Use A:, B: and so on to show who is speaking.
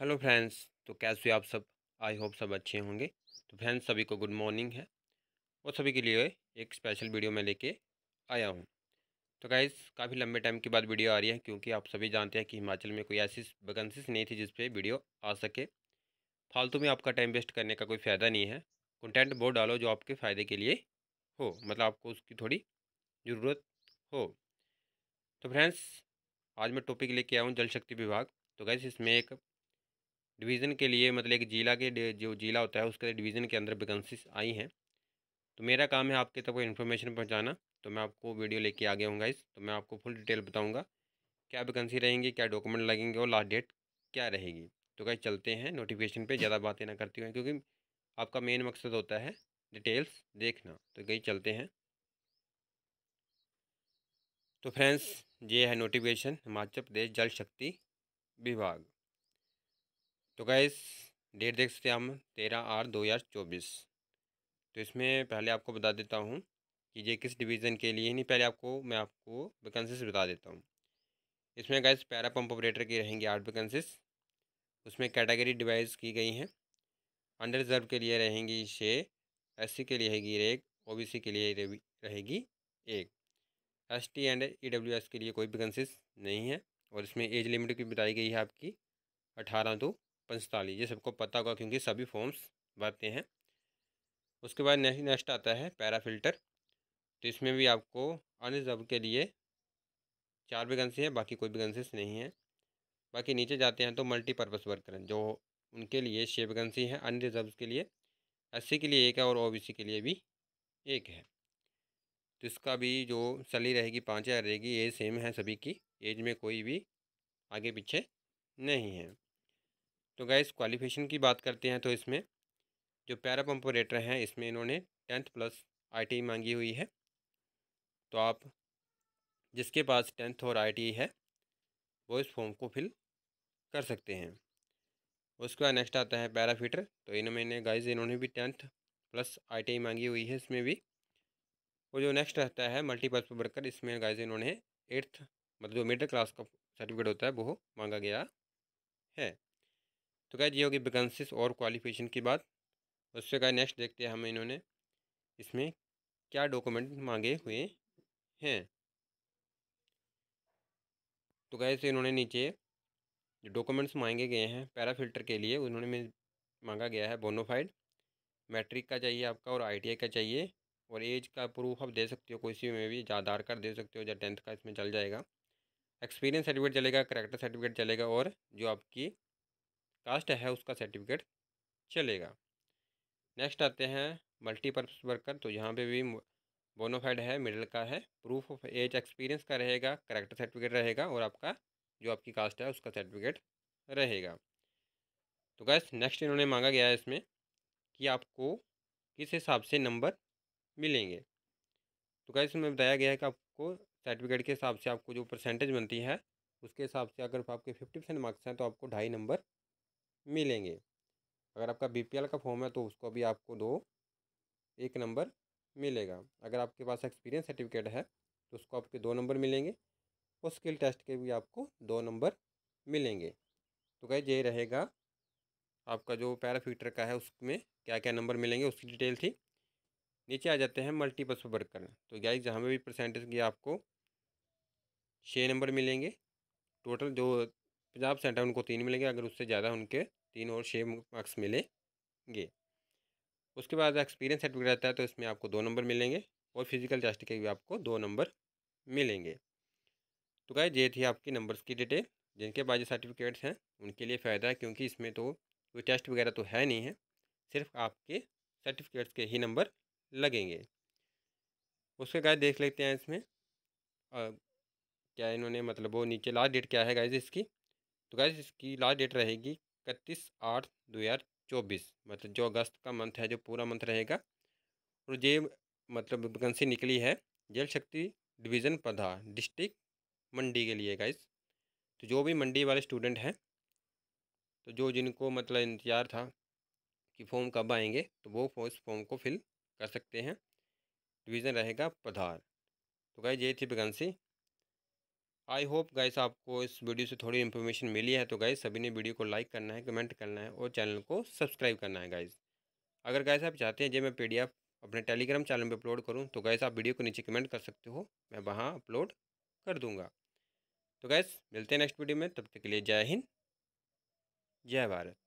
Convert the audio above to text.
A: hello friends तो कैसे आप सब आई होप सब अच्छे होंगे तो फ्रेंड्स सभी को गुड मॉर्निंग है और सभी के लिए एक स्पेशल वीडियो मैं लेके आया हूँ तो गाइज़ काफ़ी लंबे टाइम के बाद वीडियो आ रही है क्योंकि आप सभी जानते हैं कि हिमाचल में कोई ऐसी वैकेंसीज नहीं थी जिस वीडियो आ सके फालतू में आपका टाइम वेस्ट करने का कोई फ़ायदा नहीं है कंटेंट बोर्ड डालो जो आपके फ़ायदे के लिए हो मतलब आपको उसकी थोड़ी ज़रूरत हो तो फ्रेंड्स आज मैं टॉपिक लेके आया हूँ जल शक्ति विभाग तो गैस इसमें एक डिवीज़न के लिए मतलब एक ज़िला के जो ज़िला होता है उसके डिवीज़न के अंदर वैकेंसीज आई हैं तो मेरा काम है आपके तक वो इन्फॉर्मेशन पहुँचाना तो मैं आपको वीडियो लेके आ गया हूँ गाइस तो मैं आपको फुल डिटेल बताऊँगा क्या वैकेंसी रहेंगी क्या डॉक्यूमेंट लगेंगे और लास्ट डेट क्या रहेगी तो गाइस चलते हैं नोटिफिकेशन पर ज़्यादा बातें ना करती हूँ क्योंकि आपका मेन मकसद होता है डिटेल्स देखना तो गई चलते हैं तो फ्रेंड्स ये है नोटिफिकेशन हिमाचल प्रदेश जल शक्ति विभाग तो गैस डेट देख सकते हैं हम तेरह आठ दो हज़ार चौबीस तो इसमें पहले आपको बता देता हूँ कि ये किस डिवीज़न के लिए नहीं पहले आपको मैं आपको वैकेंसीज बता देता हूँ इसमें गैस पैरा पंप ऑपरेटर की रहेंगी आठ वैकेंसीज उसमें कैटेगरी डिवाइस की गई हैं अंडर रिजर्व के लिए रहेंगी छः एस के लिए रहेगी एक ओ के लिए रहेगी एक S T and E W S के लिए कोई वैकेंसीज नहीं है और इसमें एज लिमिट की बताई गई है आपकी अठारह टू पंचतालीस ये सबको पता होगा क्योंकि सभी फॉर्म्स भरते हैं उसके बाद नेक्स्ट नेक्स्ट आता है पैरा फिल्टर तो इसमें भी आपको अनरिजर्व के लिए चार वैकेंसी है बाकी कोई वेकेंसीज नहीं है बाकी नीचे जाते हैं तो मल्टीपर्पज़ वर्कर जो उनके लिए छः वैकेंसी है अनरिजर्व के लिए एस के लिए एक है और ओ के लिए भी एक है तो इसका भी जो सली रहेगी पाँच हज़ार रहेगी एज सेम है सभी की एज में कोई भी आगे पीछे नहीं है तो गैस क्वालिफिकेशन की बात करते हैं तो इसमें जो पैरा पंप ऑपरेटर हैं इसमें इन्होंने टेंथ प्लस आई मांगी हुई है तो आप जिसके पास टेंथ और आई है वो इस फॉर्म को फिल कर सकते हैं उसके बाद नेक्स्ट आता है पैराफिटर तो इनमें गाइज इन्होंने भी टेंथ प्लस आई मांगी हुई है इसमें भी और जो नेक्स्ट रहता है मल्टीपर्प वर्कर इसमें गाइज इन्होंने एट्थ मतलब जो मिडिल क्लास का सर्टिफिकेट होता है वो मांगा गया है तो क्या ये होगी वैकेंसीज और क्वालिफिकेशन की बात उससे क्या नेक्स्ट देखते हैं हम इन्होंने इसमें क्या डॉक्यूमेंट मांगे हुए हैं तो कैसे इन्होंने नीचे जो डॉक्यूमेंट्स मांगे गए हैं पैरा फिल्टर के लिए उन्होंने में मांगा गया है बोनोफाइड मैट्रिक का चाहिए आपका और आईटीआई का चाहिए और एज का प्रूफ आप दे सकते हो सी में भी ज़्यादा आधार कार्ड दे सकते हो या टेंथ का इसमें चल जाएगा एक्सपीरियंस सर्टिफिकेट चलेगा करेक्टर सर्टिफिकेट चलेगा और जो आपकी कास्ट है उसका सर्टिफिकेट चलेगा नेक्स्ट आते हैं मल्टीपर्पज़ वर्कर तो यहाँ पे भी बोनोफाइड है मिडल का है प्रूफ ऑफ एज एक्सपीरियंस का रहेगा करेक्टर सर्टिफिकेट रहेगा और आपका जो आपकी कास्ट है उसका सर्टिफिकेट रहेगा तो गैस नेक्स्ट इन्होंने मांगा गया है इसमें कि आपको किस हिसाब से नंबर मिलेंगे तो गैस इसमें बताया गया है कि आपको सर्टिफिकेट के हिसाब से आपको जो परसेंटेज बनती है उसके हिसाब से अगर आपके फिफ्टी परसेंट मार्क्स हैं तो आपको ढाई नंबर मिलेंगे अगर आपका बी का फॉर्म है तो उसको भी आपको दो एक नंबर मिलेगा अगर आपके पास एक्सपीरियंस सर्टिफिकेट है तो उसको आपके दो नंबर मिलेंगे और स्किल टेस्ट के भी आपको दो नंबर मिलेंगे तो गए ये रहेगा आपका जो पैराफीटर का है उसमें क्या क्या नंबर मिलेंगे उसकी डिटेल थी नीचे आ जाते हैं मल्टीपल्स पर वर्क करना तो गाइस जहाँ पर भी परसेंटेज की आपको छः नंबर मिलेंगे टोटल जो पचास परसेंट है उनको तीन मिलेंगे अगर उससे ज़्यादा उनके तीन और छः मार्क्स मिलेंगे उसके बाद एक्सपीरियंस सर्टिफिकेट रहता है तो इसमें आपको दो नंबर मिलेंगे और फिजिकल टेस्ट के भी आपको दो नंबर मिलेंगे तो गाय ये थी आपकी नंबर्स की डिटेल जिनके पास जो सर्टिफिकेट्स हैं उनके लिए फ़ायदा है क्योंकि इसमें तो कोई टेस्ट वगैरह तो है नहीं है सिर्फ आपके सर्टिफिकेट्स के ही नंबर लगेंगे उसके गाय देख लेते हैं इसमें आ, क्या इन्होंने मतलब वो नीचे लास्ट डेट क्या है गाइज इसकी तो गैस इसकी लास्ट डेट रहेगी इकतीस आठ दो हज़ार चौबीस मतलब जो अगस्त का मंथ है जो पूरा मंथ रहेगा और ये मतलब वैकेंसी निकली है जल शक्ति डिवीज़न पधा डिस्ट्रिक्ट मंडी के लिए गैस तो जो भी मंडी वाले स्टूडेंट हैं तो जो जिनको मतलब इंतज़ार था कि फॉर्म कब आएंगे तो वो इस फॉर्म को फिल कर सकते हैं डिवीज़न रहेगा पधार तो गाइज ये थी वैकेंसी आई होप गाइस आपको इस वीडियो से थोड़ी इन्फॉर्मेशन मिली है तो गाइस सभी ने वीडियो को लाइक करना है कमेंट करना है और चैनल को सब्सक्राइब करना है गाइस अगर गाइस आप चाहते हैं जब मैं पी अपने टेलीग्राम चैनल पर अपलोड करूँ तो गाइस आप वीडियो को नीचे कमेंट कर सकते हो मैं वहाँ अपलोड कर दूँगा तो गैस मिलते हैं नेक्स्ट वीडियो में तब तक के लिए जय हिंद जय भारत